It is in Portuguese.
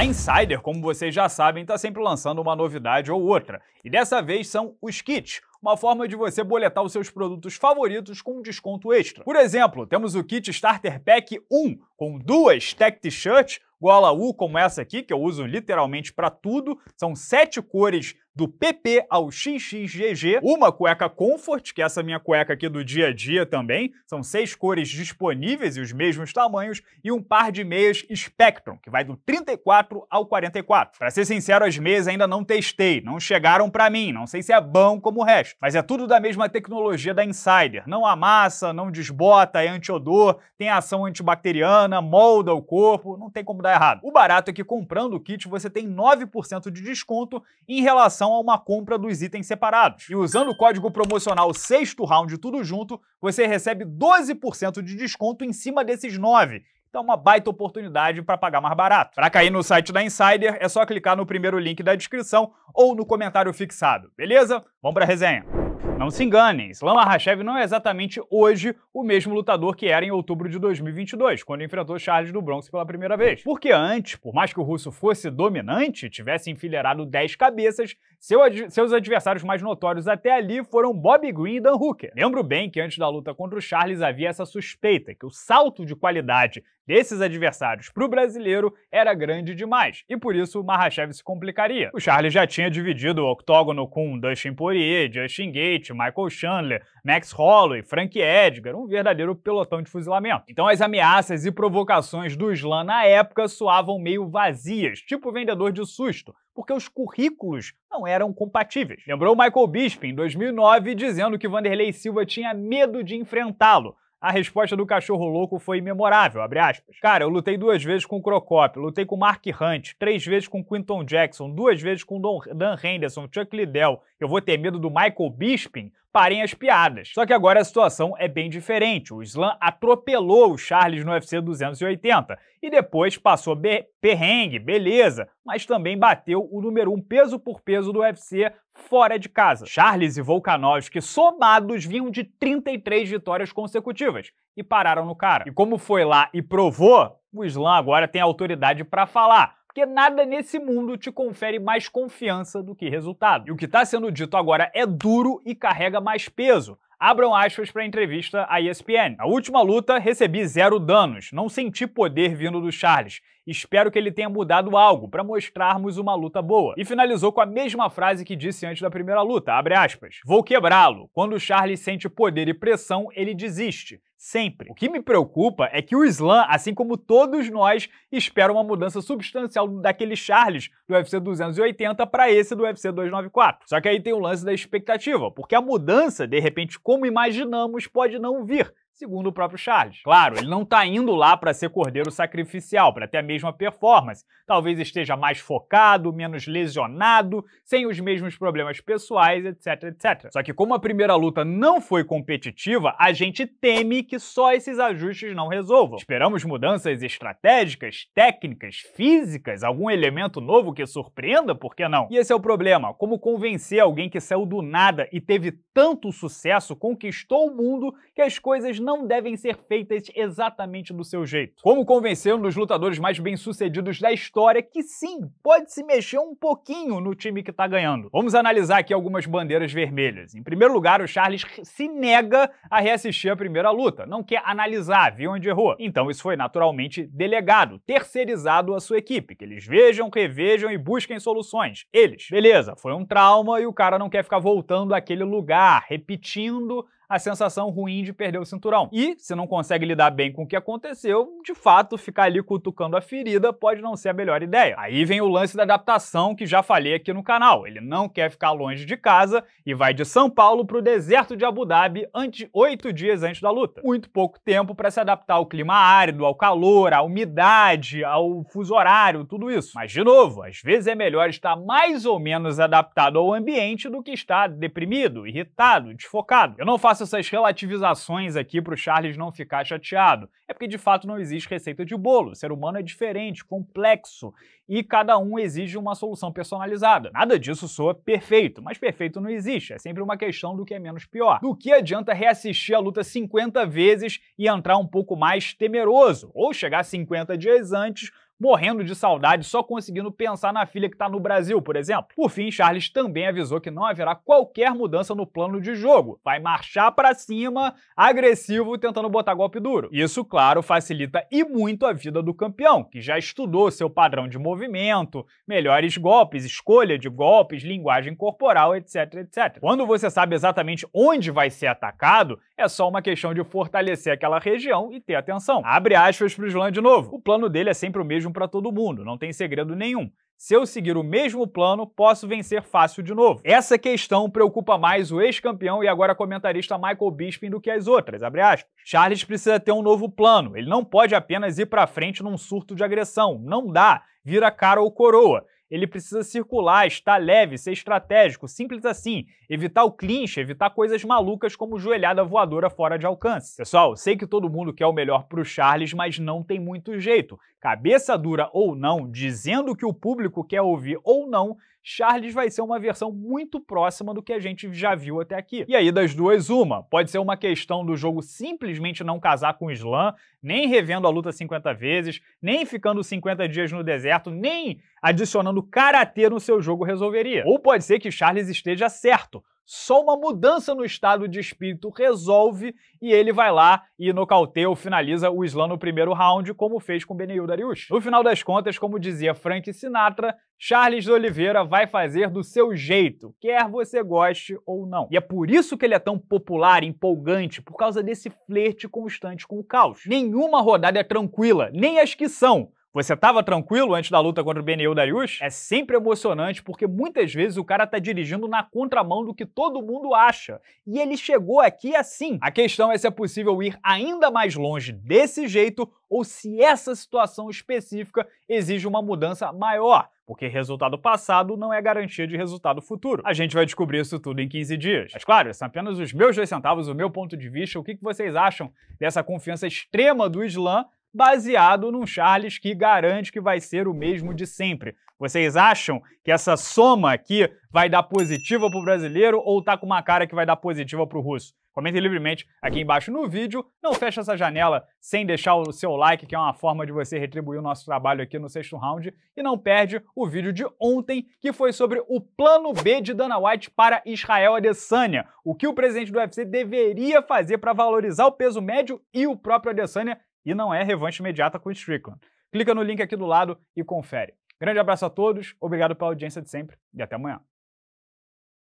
A Insider, como vocês já sabem, está sempre lançando uma novidade ou outra. E dessa vez são os kits, uma forma de você boletar os seus produtos favoritos com um desconto extra. Por exemplo, temos o kit Starter Pack 1, com duas tech t-shirts, gola U como essa aqui, que eu uso literalmente para tudo. São sete cores do PP ao XXGG, uma cueca Comfort, que é essa minha cueca aqui do dia a dia também, são seis cores disponíveis e os mesmos tamanhos, e um par de meias Spectrum, que vai do 34 ao 44. Para ser sincero, as meias ainda não testei, não chegaram para mim, não sei se é bom como o resto, mas é tudo da mesma tecnologia da Insider, não amassa, não desbota, é antiodor, tem ação antibacteriana, molda o corpo, não tem como dar errado. O barato é que comprando o kit você tem 9% de desconto em relação relação a uma compra dos itens separados. E usando o código promocional sexto round tudo junto, você recebe 12% de desconto em cima desses 9. Então, uma baita oportunidade para pagar mais barato. Para cair no site da Insider, é só clicar no primeiro link da descrição ou no comentário fixado, beleza? Vamos para a resenha. Não se enganem, Islam Makhachev não é exatamente hoje o mesmo lutador que era em outubro de 2022, quando enfrentou Charles do Bronx pela primeira vez. Porque antes, por mais que o russo fosse dominante, tivesse enfileirado 10 cabeças, seu ad seus adversários mais notórios até ali foram Bob Green e Dan Hooker. Lembro bem que antes da luta contra o Charles havia essa suspeita que o salto de qualidade desses adversários para o brasileiro era grande demais, e por isso Makhachev se complicaria. O Charles já tinha dividido o octógono com Dustin Poirier, Justin Gates, Michael Chandler, Max Holloway, Frank Edgar, um verdadeiro pelotão de fuzilamento. Então as ameaças e provocações do Islã na época soavam meio vazias, tipo vendedor de susto, porque os currículos não eram compatíveis. Lembrou Michael Bisping, em 2009, dizendo que Vanderlei Silva tinha medo de enfrentá-lo, a resposta do cachorro louco foi memorável, abre aspas. Cara, eu lutei duas vezes com o Crocop, lutei com o Mark Hunt, três vezes com o Quinton Jackson, duas vezes com o Don, Dan Henderson, Chuck Liddell. Eu vou ter medo do Michael Bisping? parem as piadas. Só que agora a situação é bem diferente. O Slam atropelou o Charles no UFC 280 e depois passou be perrengue, beleza, mas também bateu o número um peso por peso do UFC fora de casa. Charles e Volkanovski somados vinham de 33 vitórias consecutivas e pararam no cara. E como foi lá e provou, o Slam agora tem autoridade para falar porque nada nesse mundo te confere mais confiança do que resultado. E o que está sendo dito agora é duro e carrega mais peso. Abram aspas para a entrevista à ESPN. Na última luta, recebi zero danos. Não senti poder vindo do Charles. Espero que ele tenha mudado algo para mostrarmos uma luta boa. E finalizou com a mesma frase que disse antes da primeira luta, abre aspas. Vou quebrá-lo. Quando o Charles sente poder e pressão, ele desiste sempre. O que me preocupa é que o Slam, assim como todos nós, espera uma mudança substancial daquele Charles do UFC 280 para esse do UFC 294. Só que aí tem o lance da expectativa, porque a mudança, de repente, como imaginamos, pode não vir segundo o próprio Charles. Claro, ele não está indo lá para ser cordeiro sacrificial, para ter a mesma performance. Talvez esteja mais focado, menos lesionado, sem os mesmos problemas pessoais, etc, etc. Só que como a primeira luta não foi competitiva, a gente teme que só esses ajustes não resolvam. Esperamos mudanças estratégicas, técnicas, físicas, algum elemento novo que surpreenda, por que não? E esse é o problema, como convencer alguém que saiu do nada e teve tanto sucesso, conquistou o mundo, que as coisas não devem ser feitas exatamente do seu jeito. Como convencer um dos lutadores mais bem-sucedidos da história que sim, pode se mexer um pouquinho no time que tá ganhando. Vamos analisar aqui algumas bandeiras vermelhas. Em primeiro lugar, o Charles se nega a reassistir a primeira luta, não quer analisar, viu onde errou. Então isso foi naturalmente delegado, terceirizado à sua equipe, que eles vejam, revejam e busquem soluções. Eles. Beleza, foi um trauma e o cara não quer ficar voltando àquele lugar, repetindo a sensação ruim de perder o cinturão. E, se não consegue lidar bem com o que aconteceu, de fato, ficar ali cutucando a ferida pode não ser a melhor ideia. Aí vem o lance da adaptação que já falei aqui no canal. Ele não quer ficar longe de casa e vai de São Paulo para o deserto de Abu Dhabi antes, oito dias antes da luta. Muito pouco tempo para se adaptar ao clima árido, ao calor, à umidade, ao fuso horário, tudo isso. Mas, de novo, às vezes é melhor estar mais ou menos adaptado ao ambiente do que estar deprimido, irritado, desfocado. Eu não faço faço essas relativizações aqui para o Charles não ficar chateado. É porque de fato não existe receita de bolo. O ser humano é diferente, complexo e cada um exige uma solução personalizada. Nada disso soa perfeito, mas perfeito não existe. É sempre uma questão do que é menos pior. Do que adianta reassistir a luta 50 vezes e entrar um pouco mais temeroso ou chegar 50 dias antes morrendo de saudade, só conseguindo pensar na filha que está no Brasil, por exemplo. Por fim, Charles também avisou que não haverá qualquer mudança no plano de jogo. Vai marchar para cima, agressivo, tentando botar golpe duro. Isso, claro, facilita e muito a vida do campeão, que já estudou seu padrão de movimento, melhores golpes, escolha de golpes, linguagem corporal, etc, etc. Quando você sabe exatamente onde vai ser atacado, é só uma questão de fortalecer aquela região e ter atenção. Abre aspas pro Islã de novo. O plano dele é sempre o mesmo mesmo para todo mundo, não tem segredo nenhum. Se eu seguir o mesmo plano, posso vencer fácil de novo. Essa questão preocupa mais o ex-campeão e agora comentarista Michael Bisping do que as outras, Charles precisa ter um novo plano, ele não pode apenas ir para frente num surto de agressão, não dá, vira cara ou coroa ele precisa circular, estar leve, ser estratégico, simples assim, evitar o clinch, evitar coisas malucas como joelhada voadora fora de alcance. Pessoal, sei que todo mundo quer o melhor pro Charles, mas não tem muito jeito. Cabeça dura ou não, dizendo o que o público quer ouvir ou não, Charles vai ser uma versão muito próxima do que a gente já viu até aqui. E aí, das duas, uma. Pode ser uma questão do jogo simplesmente não casar com o Slam, nem revendo a luta 50 vezes, nem ficando 50 dias no deserto, nem adicionando karatê no seu jogo resolveria. Ou pode ser que Charles esteja certo só uma mudança no estado de espírito resolve e ele vai lá e nocauteia ou finaliza o Islam no primeiro round, como fez com Benil Dariush. No final das contas, como dizia Frank Sinatra, Charles de Oliveira vai fazer do seu jeito, quer você goste ou não. E é por isso que ele é tão popular, empolgante, por causa desse flerte constante com o caos. Nenhuma rodada é tranquila, nem as que são. Você estava tranquilo antes da luta contra o BNU Darius? É sempre emocionante porque muitas vezes o cara tá dirigindo na contramão do que todo mundo acha. E ele chegou aqui assim. A questão é se é possível ir ainda mais longe desse jeito ou se essa situação específica exige uma mudança maior, porque resultado passado não é garantia de resultado futuro. A gente vai descobrir isso tudo em 15 dias. Mas claro, são apenas os meus dois centavos, o meu ponto de vista, o que vocês acham dessa confiança extrema do Islã baseado num Charles que garante que vai ser o mesmo de sempre. Vocês acham que essa soma aqui vai dar positiva para o brasileiro ou tá com uma cara que vai dar positiva para o russo? Comentem livremente aqui embaixo no vídeo. Não feche essa janela sem deixar o seu like, que é uma forma de você retribuir o nosso trabalho aqui no sexto round. E não perde o vídeo de ontem, que foi sobre o plano B de Dana White para Israel Adesanya. O que o presidente do UFC deveria fazer para valorizar o peso médio e o próprio Adesanya e não é revanche imediata com o Strickland. Clica no link aqui do lado e confere. Grande abraço a todos, obrigado pela audiência de sempre e até amanhã.